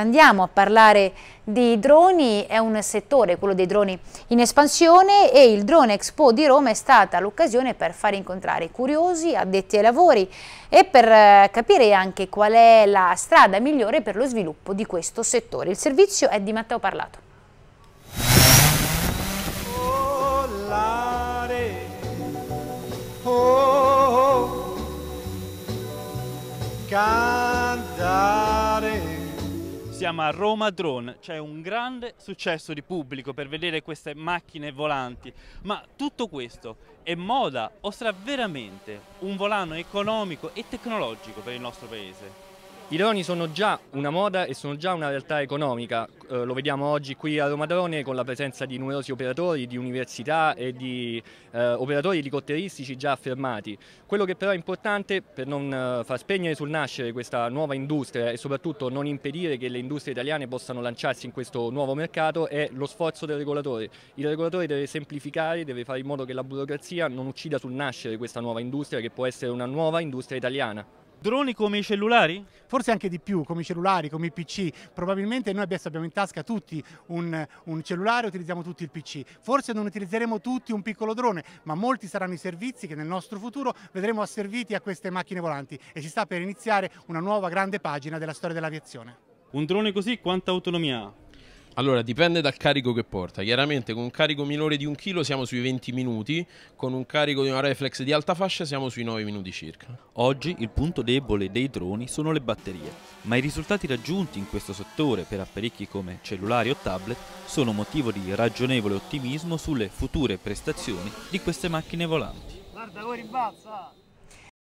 Andiamo a parlare di droni, è un settore, quello dei droni, in espansione e il Drone Expo di Roma è stata l'occasione per far incontrare curiosi, addetti ai lavori e per eh, capire anche qual è la strada migliore per lo sviluppo di questo settore. Il servizio è di Matteo Parlato. Oh, oh, oh. Siamo a Roma Drone, c'è un grande successo di pubblico per vedere queste macchine volanti, ma tutto questo è moda o sarà veramente un volano economico e tecnologico per il nostro paese? I droni sono già una moda e sono già una realtà economica, eh, lo vediamo oggi qui a Romadrone con la presenza di numerosi operatori, di università e di eh, operatori elicotteristici già affermati. Quello che però è importante per non eh, far spegnere sul nascere questa nuova industria e soprattutto non impedire che le industrie italiane possano lanciarsi in questo nuovo mercato è lo sforzo del regolatore. Il regolatore deve semplificare, deve fare in modo che la burocrazia non uccida sul nascere questa nuova industria che può essere una nuova industria italiana. Droni come i cellulari? forse anche di più, come i cellulari, come i PC. Probabilmente noi adesso abbiamo in tasca tutti un, un cellulare, utilizziamo tutti il PC. Forse non utilizzeremo tutti un piccolo drone, ma molti saranno i servizi che nel nostro futuro vedremo asserviti a queste macchine volanti e si sta per iniziare una nuova grande pagina della storia dell'aviazione. Un drone così quanta autonomia ha? Allora, dipende dal carico che porta. Chiaramente con un carico minore di un chilo siamo sui 20 minuti, con un carico di una reflex di alta fascia siamo sui 9 minuti circa. Oggi il punto debole dei droni sono le batterie, ma i risultati raggiunti in questo settore per apparecchi come cellulari o tablet sono motivo di ragionevole ottimismo sulle future prestazioni di queste macchine volanti. Guarda, ora rimbalza!